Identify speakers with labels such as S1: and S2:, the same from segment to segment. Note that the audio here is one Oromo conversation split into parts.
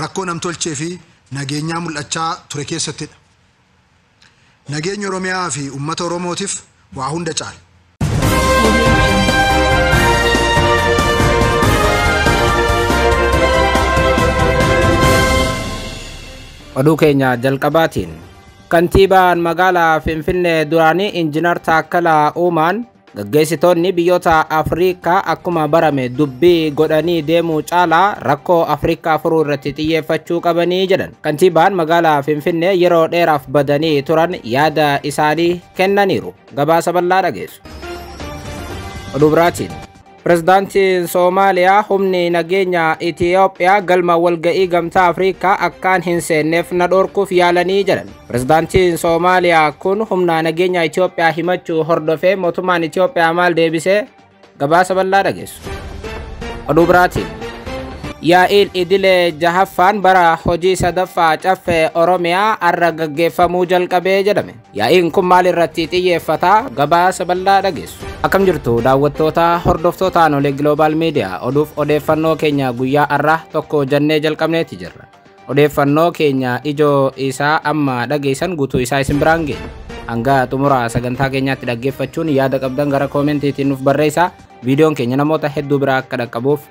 S1: rakkoo nam-tolchee fi nageenyaa mul'achaa ture keessattidha. Nageenya Oromiyaa fi uummata Oromootiif waa hunda caal.
S2: Oduu keenya jalqabaatiin kantiibaan magaalaa Finfinnee duraanii Injiinar Taakkalaa Uumaan Gaggeessitoonni biyyoota Afrikaa akkuma barame dubbii godhanii deemuu caalaa rakkoo Afrikaa furuu irratti xiyyeeffachuu qabanii jedhan. Kantiibaan magaalaa Finfinnee yeroo dheeraaf badanii turan yaada isaanii kennaniiru. Gabaasa ballaa dhageessu. Oduu biraatiin. pirezidaantiin soomaaliyaa humni nageenya itiyoophiyaa galma walga'ii gamtaa afriikaa akkaan hin seenneef na dhorkuuf yaalanii jedhan pirezidaantiin soomaaliyaa kun humna nageenya itiyoophiyaa himachuu hordofee mootummaan itiyoophiyaa maal deebisee gabaasa bal'aa dhageessu oduu biraatiin yaa'iil idilee jahaffaan bara hojii sadaffaa caffee oromiyaa arra gaggeeffamuu jalqabee jedhame yaa'iin kun maal irratti gabaasa bal'aa dhageessu akkam jirtu daawwattoota hordoftoota aanoolee gloobaal miidiyaa oduuf odeeffannoo keenya guyyaa har'a tokko jennee jalqabneeti jirra odeeffannoo keenya ijoo isaa amma dhageessan guutuu isaa isin biraan geenya hanga xumura sagantaa keenyaatti dhaggeeffachuun yaada qabdan gara koomentiitiin nuuf barreessaa viidiyoon keenya namoota hedduu biraa akka dhaqqabuuf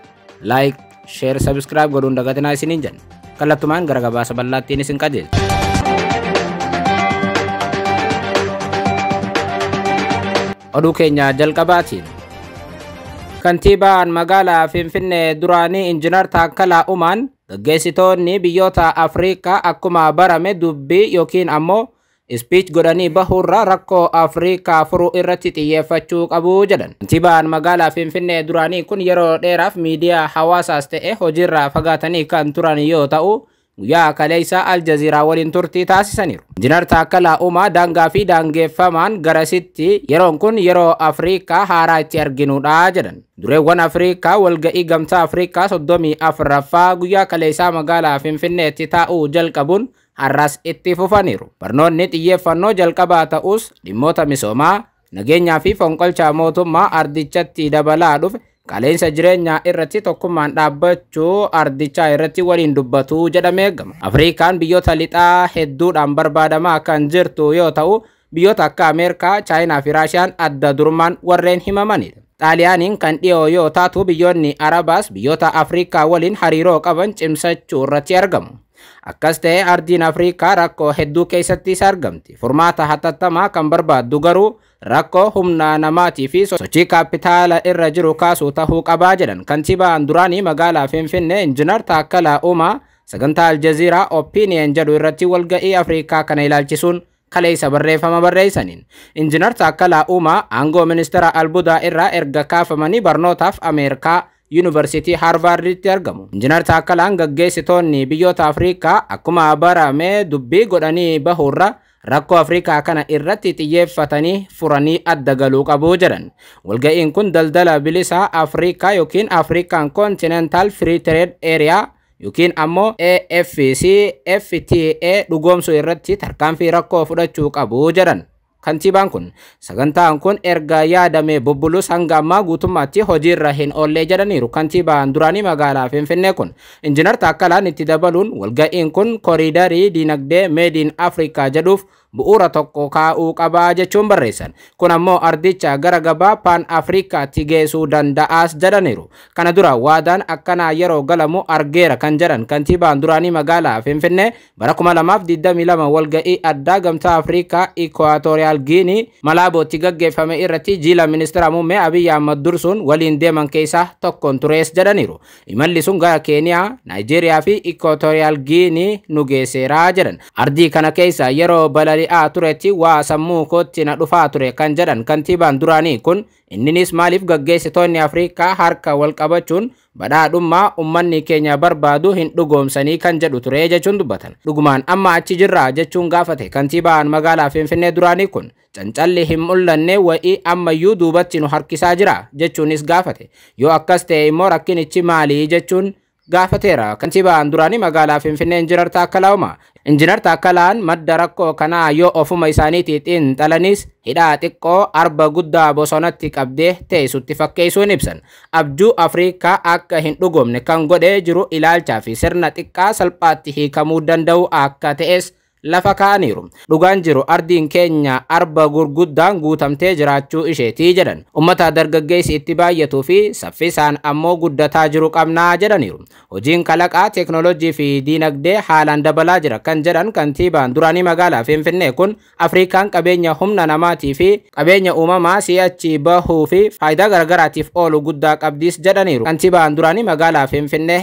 S2: laayik sheer sabiskiraayib godhuun dagatinaa isiniin jenna kallattumaan gara gabaasa bal'aattiin oduu keenya jalqabaatiin kantiibaan magaalaa finfinnee duraanii injinar Taakkalaa Umaan gaggeessitoonni biyyoota Afrikaa akkuma barame dubbii yookiin ammoo ispiich godhanii bahuurra rakkoo Afrikaa furuu irratti xiyyeeffachuu qabu jedhan. Kantiibaan magaalaa Finfinnee duraanii kun yeroo dheeraaf miidiyaa hawaasaas ta'e hojiirraa fagaatanii kan turan yoo ta'u guyyaa kaleessa aljaziiraa waliin turtii taasisaniiru. Injiinar Taakkalaa Uumaa daangaa fi daangeffamaan garasitti yeroon kun yeroo Afrikaa haaraa itti arginudha jedhan. Dureewwan Afrikaa walga'ii gamtaa Afrikaa soddomii afuraffaa guyyaa kaleessaa magaalaa Finfinneetti taa'uu jalqabuun har'as itti fufaniiru. Barnoonni xiyyeeffannoo jalqabaa ta'us dhimmoota misoomaa, nageenyaa fi fonqolchaa mootummaa ardichatti dabalaa dhufe qaleensa jireenyaa irratti tokkummaan dhaabbachuu ardichaa irratti waliin dubbatu jedhamee eegama. biyota lita lixaa hedduudhaan barbaadamaa kan jirtu yoo biyota biyyoota akka Ameerikaa, Chaayinaa fi Raashiyaan adda durman warren himamanidha. Xaaliyaaniin kan iyo yoo biyoni Arabas biyota Afrika Afrikaa hariro hariiroo qaban cimsachuu irratti argamu. Akkas ta'e Afrika Afrikaa rakkoo hedduu keessattis argamti. Furmaata hatattamaa kan barbaaddu dugaru rakkoo humna namaatii fi sochii kaapitaala irra jiru kaasuu tahuu qabaa jedhan kantiibaan duraanii magaalaa finfinnee injinar Taakkalaa Uumaa sagantaa aljaziiraa opiiniyen jedhu irratti walga'ii afriikaa kana ilaalchisuun kaleessa barreeffama barreessaniin injinar Taakkalaa Uumaa aangoo ministeera albuudaa irraa erga kaafamanii barnootaaf ameerikaa yuunivarsiitii haarvaarditti argamu. Injinar Taakkalaan gaggeessitoonni biyyoota afriikaa akkuma barame dubbii godhanii bahuurra rakkoo afrikaa kana irratti xiyyeeffatanii furanii adda galuu jaran. jedhan walga'iin kun daldala bilisa Afrika yookiin afrikan continental free trade area yookiin ammoo AFC FTA dhugoomsuu irratti tarkaanfii rakkoo fudhachuu qabu jedhan Kantiibaan kun sagantaan kun erga yaadame bobbulus hangammaa guutummaatti hojiirra hin oollee jedhaniiru. Kantiibaan duraanii magaalaa Finfinnee kun injiinar Taakkalaan itti dabaluun walga'iin kun kooriidarii diinagdee Meediin Afrikaa jedhuuf bu'uura tokko kaa'uu qabaa jechuun barreessan kun ammoo ardicha gara gabaa paan afrikaatti geessuu danda'aas jedhaniiru kana dura waadaan akkanaa yeroo galamu argeera kan jedhan kantiibaan duraanii magaalaa finfinnee bara 2022 walga'ii addaa gamtaa afrikaa ikwaatoriyaal giinii malaabootti gaggeeffame irratti jiila ministeera muummee abiyyi ahmad dursuun waliin deeman keessaa tokkoon turees jedhaniiru imalli sun gara keeniyaa naayijeeriyaa fi Equatorial giinii Nuge geesseeraa jedhan ardii kana keessa yeroo balali mari'aa ah, turetti waa sammuu kootti dhufaa ture kan jedhan kantiibaan duraanii kun inninis maaliif gaggeessitoonni afrikaa harka wal kabachuun badhaadhummaa ummanni keenya barbaadu hin dhugoomsanii kan jedhu ture jechuun dubbatan dhugumaan amma achi jirra jechuun gaafate kantiibaan magaalaa finfinnee duraanii kun cancalli hin mul'anne wa'ii ammayyuu duubatti nu harkisaa jira jechuunis gaafate yoo akkas ta'e immoo rakkinichi maalii jechuun gaafateera. Kantiibaan duraanii magaalaa Finfinnee Injinar Taakkalaa'uma. Injinar Taakkalaa'aan madda rakkoo kanaa yoo ofuma isaaniitiitiin xalaniis hidhaa xiqqoo arba guddaa bosonatti qabdee teessutti fakkeessuun ibsan. Abjuu Afrikaa akka hin dhugumne kan godhee jiru ilaalchaa fi sirna xiqqaa salphaatti hiikamuu danda'u akka ta'es lafa kaa'aniiru dhugaan jiru ardiin keenya arba gurguddaan guutamtee jiraachuu isheetii jedhan ummata dargaggeessi itti baay'atuu fi saffisaan ammoo guddataa jiru qabnaa jedhaniiru hojiin kalaqaa teknolojii fi diinagdee haalaan dabalaa jira kan jedhan kantiibaan duraanii magaalaa finfinnee kun afriikaan qabeenya humna namaatii fi qabeenya uumamaa si'achi bahuu fi faayidaa garagaraatiif oolu guddaa qabdiis jedhaniiru kantiibaan duraanii magaalaa finfinnee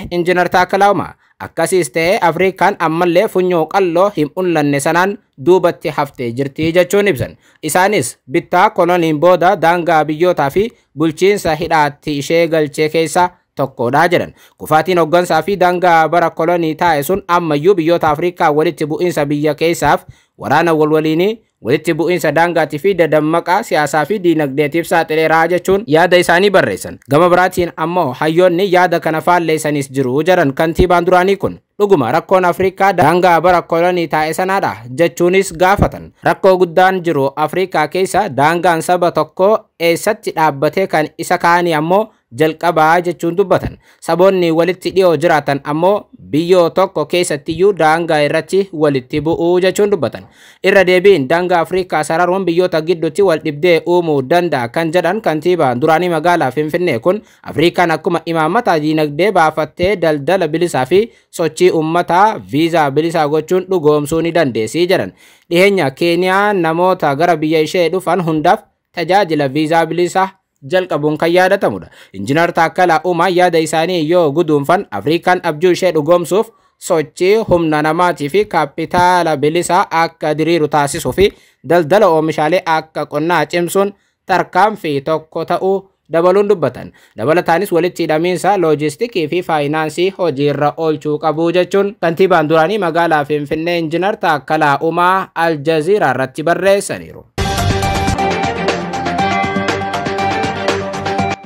S2: akkasiis ta'ee afrikaan ammallee funyoo qalloo hin mul'anne sanaan duubatti haftee jirti jechuun ibsan isaanis bittaa koloniin booda daangaa biyyootaa fi bulchiinsa hidhaatti ishee galchee keessa tokkodha jedhan kufaatiin hooggansaa fi daangaa bara kolonii taa'e sun ammayyuu biyyoota afriikaa walitti bu'iinsa biyya keessaaf waraana walwaliinii walitti bu'iinsa daangaatii fi dadammaqa siyaasaa fi diinagdeetiif saaxileeraa jechuun yaada isaanii barreessan. Gama biraatiin ammoo hayyoonni yaada kana faalleessanis jiru kan kantiibaan duraanii kun. dhuguma rakkoon afriikaa daangaa bara kolonii taa'e sanaadha jechuunis gaafatan rakkoo guddaan jiru afriikaa keessa daangaan saba tokko eessatti dhaabbatee kan isa kaanii ammoo jalqabaa jechuun dubbatan saboonni walitti dhiyoo jiraatan ammoo biyyoo tokko keessattiyyuu daangaa irratti walitti bu'uu jechuun dubbatan irra deebiin daangaa afriikaa sararuun biyyoota gidduutti wal dhibdee uumuu danda'a kan jedhan kantiibaan duraanii magaalaa finfinnee kun afriikaan akkuma imaammataa diinagdee baafattee daldala bilisaa fi sochii liqii ummataa viizaa bilisaa gochuun dhugoomsuu ni dandeessii jedhan. Dhiheenya Keeniyaan namoota gara biyya ishee dhufan hundaaf tajaajila viizaa bilisaa jalqabuun kan yaadatamudha. Injiinar Taakkalaa Uumaa yaada isaanii yoo guduunfan Afrikaan abjuu ishee dhugoomsuuf sochii humna namaatii fi kaapitaala bilisaa akka diriiru taasisuu fi daldala oomishaalee akka qonnaa cimsuun tarkaanfii tokko ta'uu dabaluun dubbatan dabalataanis walitti hidhamiinsa loojistikii fi faayinaansii irra oolchuu qabu jechuun kantiibaan duraanii magaalaa finfinnee injinar taakkalaa umaa aljaziiraa irratti barreessaniiru.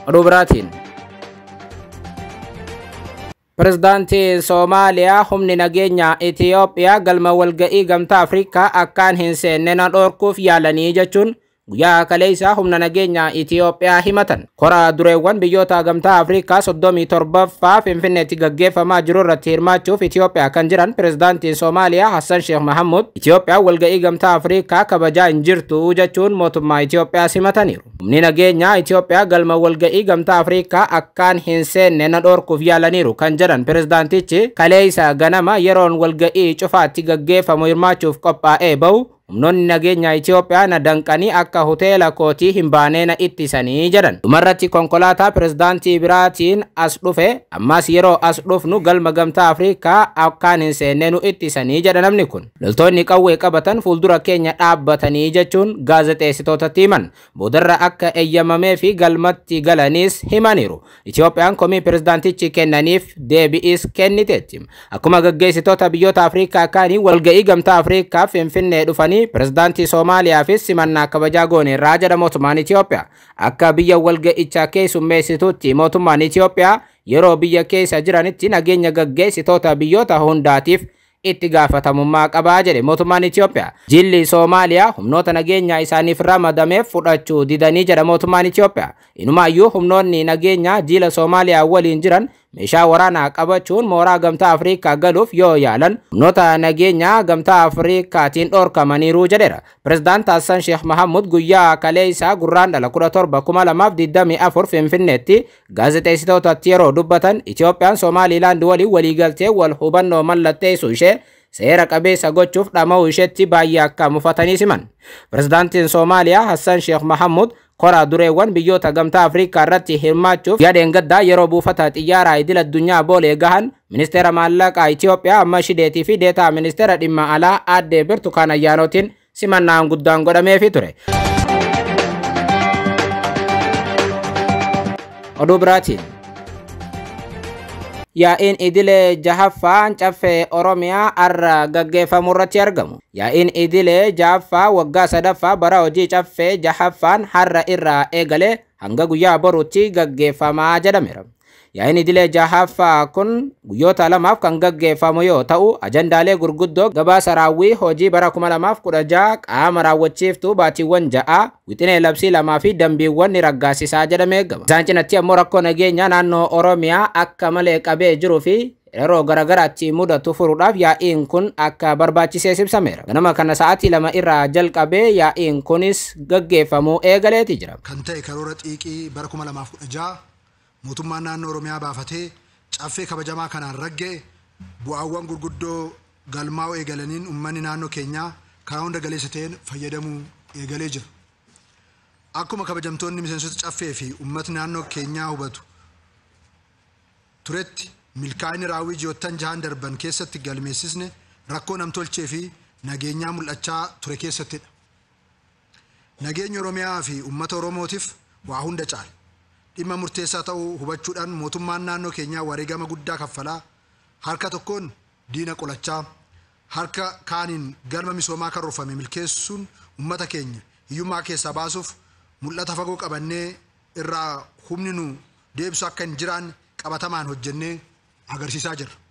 S2: oduu biraatiin Pireezidaantii Soomaaliyaa humni nageenya Itiyoophiyaa galma walga'ii gamtaa Afrikaa akkaan hin seenne na dhorkuuf yaalanii jechuun guyyaa kaleeysaa humna nageenya Itiyoophiyaa himatan kora dureewwan biyyoota gamtaa Afrikaa 37ffaa Finfinneetti gaggeeffamaa jiru irratti hirmaachuuf Itiyoophiyaa kan jiran pirezidaantiin Soomaaliyaa Hassan Sheikh Mahamud Itiyoophiyaan walga'ii gamtaa Afrikaa kabajaa hin jirtu jechuun mootummaa Itiyoophiyaas himataniiru. Humni nageenyaa Itiyoophiyaa galma walga'ii gamtaa Afrikaa akkaan hin seenne na dhoorkuuf yaalaniiru kan jedhan pirezidaantichi kaleeysa ganama yeroon walga'ii cufaatti gaggeeffamu hirmaachuuf qophaa'ee bahu non-negri humnoonni nageenya Ethiopia na dankani akka hotel kootii hin na itisani jaran. Dhumarratti konkolaataa pirezidaantii biraatiin as dhufe ammas yeroo as nu galma magamta Afrika akka hin seennee nu ittisanii jedha namni kun. Loltoonni qawwee qabatan fuuldura keenya dhaabbatanii jechuun gaazexeessitootatti timan. Boodarra akka eeyyamamee fi galmatti galaniis himaniiru. nif debi is kennaniif deebi'is Akuma gagge sitota biyota Afrika kani walga'ii igamta Afrika femfene dufani pirezidaantii Soomaaliyaa fi simannaa kabajaa goonerraa jedhamotumaan Itoophiyaa akka biyya walga'ichaa keessummeessituutti mootummaan Itoophiyaa yeroo biyya keessa jiranitti nageenya gaggeessitoota biyyoota hundaatiif itti gaafatamummaa qabaa jedhe mootummaan Itoophiyaa. Jilli Soomaaliyaa humnoota nageenyaa isaaniif ramadameef fudhachuu didanii jedha mootummaan Itoophiyaa. Inumaayyuu humnoonni nageenyaa jila Soomaaliyaa waliin jiran meeshaa waraanaa qabachuun mooraa gamtaa Afrikaa galuuf yoo yaalan humnoota nageenyaa gamtaa Afrikaatiin dhoorkamaniiru jedheera. Pireezidaant Hassan Sheekh Mahamud guyyaa kalee isaa gurraan dhala 17,2024 Finfinneetti gaazexeessitootatti yeroo dubbatan Itiyoophiyaan Somaaliilaand waliin waliigaltee wal hubannoo mallatteessu ishee seera qabeessa gochuuf dhama'uu isheetti baay'ee akka mufatanii siman. Pireezidaantiin Soomaaliyaa Hassan Sheekh Mahamud horaa dureewwan biyyoota gamtaa afriikaa irratti hirmaachuuf gadheen gaddaa yeroo buufata xiyyaaraa idil addunyaa boolee gahan ministeera maallaqaa Itiyoophiyaa amma shideetii fi deetaa ministeera dhimma alaa aadde kan Ayyaanootiin simannaan guddaan godhameefii ture. oduu biraatiin yaa'in idilee jahaffaa hancaffee oromiyaa arra gaggeeffamu irratti argamu. yaa'in idilee jahaffaa waggaa sadaffaa bara hojii caffee jahaffaan har'a irraa eegalee hanga guyyaa boruutti gaggeeffamaa jedhameera. Yaa'iin idilee jahaffaa kun guyyoota lamaaf kan gaggeeffamu yoo ta'u ajandaalee gurguddoo gabaasa raawwii hojii bara 2016 qaama raawwachiiftuu baatiiwwan ja'a wixinee labsii lamaa fi dambiiwwan ni raggaasisaa jedhamee gaba. Isaan cinatti ammoo rakkoo nageenyaa naannoo Oromiyaa akka malee qabee jiruu fi yeroo garagaraatti mudatu furuudhaaf yaa'iin kun akka barbaachisee ibsameera. Ganama kana sa'aatii lama irraa jalqabee yaa'iin kunis gaggeeffamuu eegaleeti jira.
S1: Kan ta'e karoora xiiqii bara 2016 mootummaan naannoo Oromiyaa baafatee caffee kabajamaa kanaan ragge bu'aawwan gurguddoo galmaa'u eegalaniin uummanni naannoo keenyaa karaa hunda galeessa fayyadamuu eegalee jira. Akkuma kabajamtoonni miseensota caffee fi uummatni naannoo keenyaa hubatu turetti milkaa'in raawwii ji'oottan jahan darban keessatti galmeessisne rakkoo namtolchee fi nageenyaa mul'achaa ture keessattidha. nageenya Oromiyaa fi ummata Oromootiif waa hunda caala. Dhimma murteessaa ta'uu hubachuudhaan mootummaan naannoo keenyaa wareegama guddaa kaffalaa harka tokkoon diina qolachaa harka kaaniin galma misoomaa karroofame milkeessuun ummata keenya hiyyummaa keessaa baasuuf mul'ata fagoo qabannee irraa humni nu deebisu akka hin jiraan qabatamaan hojjennee agarsiisaa jirra.